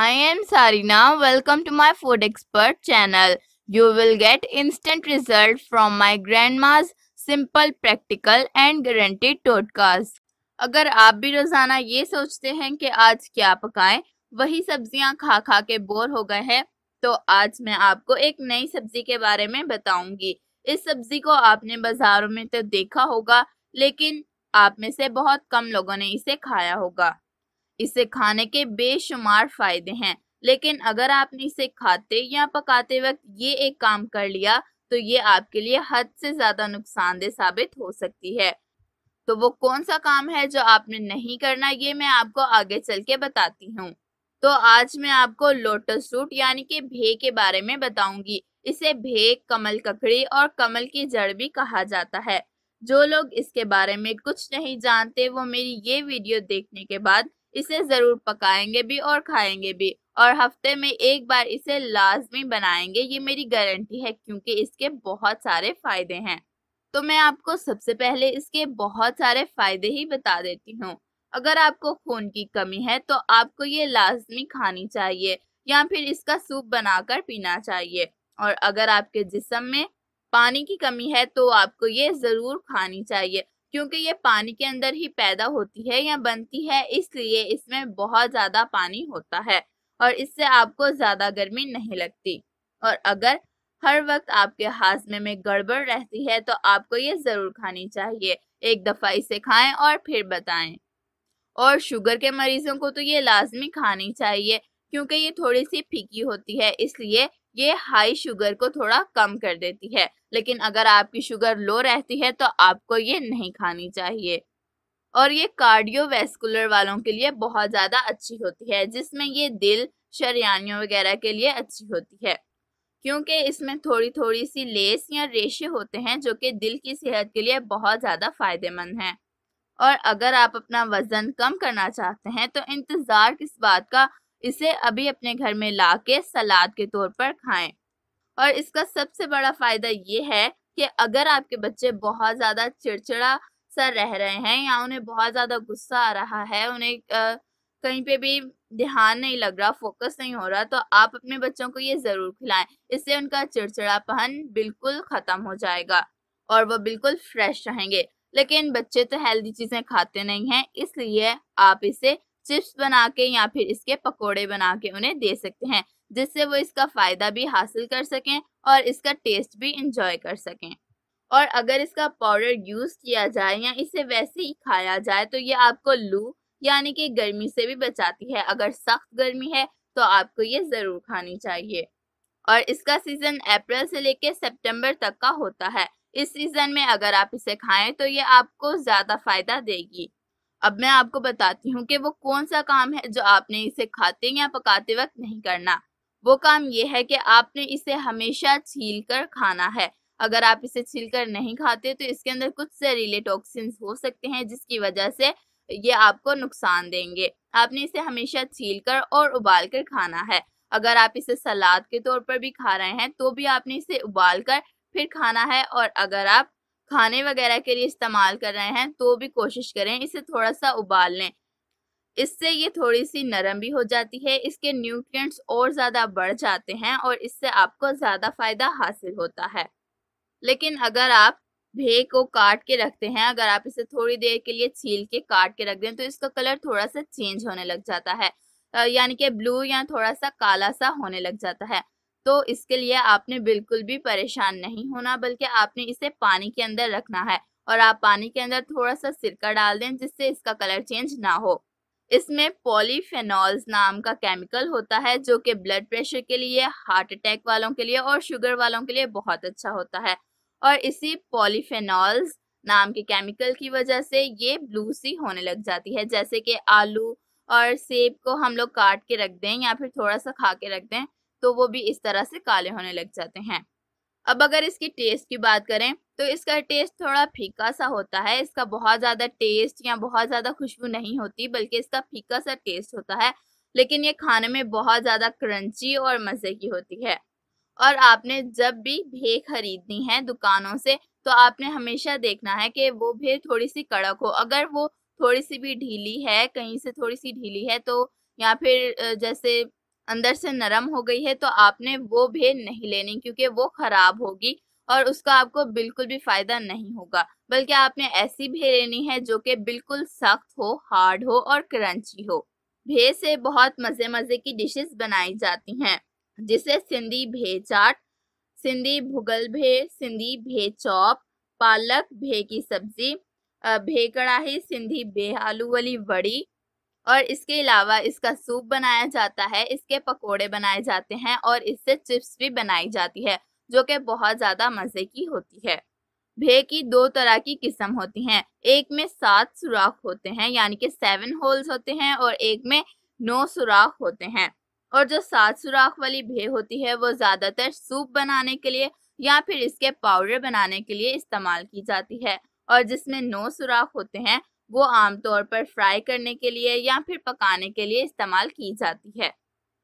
I am Sarina. Welcome to my food expert channel. You will get instant result from my grandma's simple practical and guaranteed टोडकास्ट अगर आप भी रोज़ाना ये सोचते हैं कि आज क्या पकाएं वही सब्जियां खा खा के बोर हो गए हैं तो आज मैं आपको एक नई सब्जी के बारे में बताऊंगी इस सब्जी को आपने बाजारों में तो देखा होगा लेकिन आप में से बहुत कम लोगों ने इसे खाया होगा इसे खाने के बेशुमार फायदे हैं लेकिन अगर आपने इसे खाते या पकाते वक्त ये एक काम कर लिया तो ये आपके लिए हद से ज्यादा नुकसानदेह साबित हो सकती है तो वो कौन सा काम है जो आपने नहीं करना ये मैं आपको आगे चल के बताती हूँ तो आज मैं आपको लोटस रूट यानी कि भे के बारे में बताऊंगी इसे भे कमल ककड़ी और कमल की जड़ भी कहा जाता है जो लोग इसके बारे में कुछ नहीं जानते वो मेरी ये वीडियो देखने के बाद इसे ज़रूर पकाएंगे भी और खाएंगे भी और हफ्ते में एक बार इसे लाजमी बनाएंगे ये मेरी गारंटी है क्योंकि इसके बहुत सारे फ़ायदे हैं तो मैं आपको सबसे पहले इसके बहुत सारे फ़ायदे ही बता देती हूँ अगर आपको खून की कमी है तो आपको ये लाजमी खानी चाहिए या फिर इसका सूप बनाकर पीना चाहिए और अगर आपके जिसम में पानी की कमी है तो आपको ये ज़रूर खानी चाहिए क्योंकि ये पानी के अंदर ही पैदा होती है या बनती है इसलिए इसमें बहुत ज़्यादा पानी होता है और इससे आपको ज़्यादा गर्मी नहीं लगती और अगर हर वक्त आपके हाजमे में गड़बड़ रहती है तो आपको ये ज़रूर खानी चाहिए एक दफ़ा इसे खाएं और फिर बताएं और शुगर के मरीज़ों को तो ये लाजमी खानी चाहिए क्योंकि ये थोड़ी सी फीकी होती है इसलिए ये हाई शुगर को थोड़ा कम कर देती है लेकिन अगर आपकी शुगर लो रहती है तो आपको ये नहीं खानी चाहिए और ये कार्डियोवैस्कुलर वालों के लिए बहुत ज़्यादा अच्छी होती है जिसमें ये दिल शरियानियों वगैरह के लिए अच्छी होती है क्योंकि इसमें थोड़ी थोड़ी सी लेस या रेशे होते हैं जो कि दिल की सेहत के लिए बहुत ज़्यादा फायदेमंद हैं और अगर आप अपना वज़न कम करना चाहते हैं तो इंतज़ार किस बात का इसे अभी अपने घर में ला के सलाद के तौर पर खाएं और इसका सबसे बड़ा फायदा ये है कि अगर आपके बच्चे बहुत ज़्यादा चिड़चिड़ा सा रह रहे हैं या उन्हें बहुत ज़्यादा गुस्सा आ रहा है उन्हें आ, कहीं पे भी ध्यान नहीं लग रहा फोकस नहीं हो रहा तो आप अपने बच्चों को ये ज़रूर खिलाएं इससे उनका चिड़चिड़ापन बिल्कुल ख़त्म हो जाएगा और वो बिल्कुल फ्रेश रहेंगे लेकिन बच्चे तो हेल्दी चीज़ें खाते नहीं हैं इसलिए आप इसे चिप्स बना के या फिर इसके पकोड़े बना के उन्हें दे सकते हैं जिससे वो इसका फ़ायदा भी हासिल कर सकें और इसका टेस्ट भी इंजॉय कर सकें और अगर इसका पाउडर यूज़ किया जाए या इसे वैसे ही खाया जाए तो ये आपको लू यानी कि गर्मी से भी बचाती है अगर सख्त गर्मी है तो आपको ये ज़रूर खानी चाहिए और इसका सीज़न अप्रैल से लेकर सितंबर तक का होता है इस सीज़न में अगर आप इसे खाएं तो ये आपको ज़्यादा फ़ायदा देगी अब मैं आपको बताती हूँ कि वो कौन सा काम है जो आपने इसे खाते या पकाते वक्त नहीं करना वो काम ये है कि आपने इसे हमेशा छील कर खाना है अगर आप इसे छील कर नहीं खाते तो इसके अंदर कुछ जहरीले टॉक्सिन हो सकते हैं जिसकी वजह से ये आपको नुकसान देंगे आपने इसे हमेशा छील कर और उबाल कर खाना है अगर आप इसे सलाद के तौर पर भी खा रहे हैं तो भी आपने इसे उबाल कर फिर खाना है और अगर आप खाने वगैरह के लिए इस्तेमाल कर रहे हैं तो भी कोशिश करें इसे थोड़ा सा उबाल लें इससे ये थोड़ी सी नरम भी हो जाती है इसके न्यूट्रिएंट्स और ज़्यादा बढ़ जाते हैं और इससे आपको ज़्यादा फ़ायदा हासिल होता है लेकिन अगर आप भे को काट के रखते हैं अगर आप इसे थोड़ी देर के लिए छील के काट के रख दें तो इसका कलर थोड़ा सा चेंज होने लग जाता है यानी कि ब्लू या थोड़ा सा काला सा होने लग जाता है तो इसके लिए आपने बिल्कुल भी परेशान नहीं होना बल्कि आपने इसे पानी के अंदर रखना है और आप पानी के अंदर थोड़ा सा सिरका डाल दें जिससे इसका कलर चेंज ना हो इसमें पॉलीफेनॉल्स नाम का केमिकल होता है जो कि ब्लड प्रेशर के लिए हार्ट अटैक वालों के लिए और शुगर वालों के लिए बहुत अच्छा होता है और इसी पॉलीफेनॉल्स नाम के केमिकल की वजह से ये ब्लू सी होने लग जाती है जैसे कि आलू और सेब को हम लोग काट के रख दें या फिर थोड़ा सा खा के रख दें तो वो भी इस तरह से काले होने लग जाते हैं अब अगर इसकी टेस्ट की बात करें तो इसका टेस्ट थोड़ा फीका सा होता है इसका बहुत ज़्यादा टेस्ट या बहुत ज़्यादा खुशबू नहीं होती बल्कि इसका फीका सा टेस्ट होता है लेकिन ये खाने में बहुत ज़्यादा क्रंची और मज़े की होती है और आपने जब भी भे खरीदनी है दुकानों से तो आपने हमेशा देखना है कि वो भे थोड़ी सी कड़क हो अगर वो थोड़ी सी भी ढीली है कहीं से थोड़ी सी ढीली है तो या फिर जैसे अंदर से नरम हो गई है तो आपने वो भेड़ नहीं लेनी क्योंकि वो खराब होगी और उसका आपको बिल्कुल भी फायदा नहीं होगा बल्कि आपने ऐसी भेड़ लेनी है जो कि बिल्कुल सख्त हो हार्ड हो और क्रंची हो भेड़ से बहुत मज़े मज़े की डिशेस बनाई जाती हैं जिसे सिंधी भे चाट सिंधी भुगल भे सिंधी भे चौप पालक भे की सब्जी भे कड़ाही सिंधी बे आलू वाली वड़ी और इसके अलावा इसका सूप बनाया जाता है इसके पकोड़े बनाए जाते हैं और इससे चिप्स भी बनाई जाती है जो कि बहुत ज़्यादा मज़े की होती है भे की दो तरह की किस्म होती हैं एक में सात सुराख होते हैं यानी कि सेवन होल्स होते हैं और एक में नौ सुराख होते हैं और जो सात सुराख वाली भे होती है वो ज़्यादातर सूप बनाने के लिए या फिर इसके पाउडर बनाने के लिए इस्तेमाल की जाती है और जिसमें नौ सुराख होते हैं वो आमतौर पर फ्राई करने के लिए या फिर पकाने के लिए इस्तेमाल की जाती है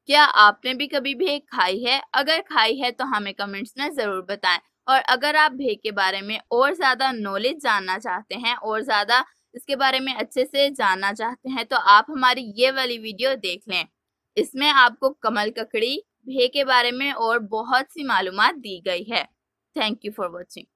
क्या आपने भी कभी भेक खाई है अगर खाई है तो हमें कमेंट्स में ज़रूर बताएं और अगर आप भेक के बारे में और ज़्यादा नॉलेज जानना चाहते हैं और ज़्यादा इसके बारे में अच्छे से जानना चाहते हैं तो आप हमारी ये वाली वीडियो देख लें इसमें आपको कमल ककड़ी भे के बारे में और बहुत सी मालूम दी गई है थैंक यू फॉर वॉचिंग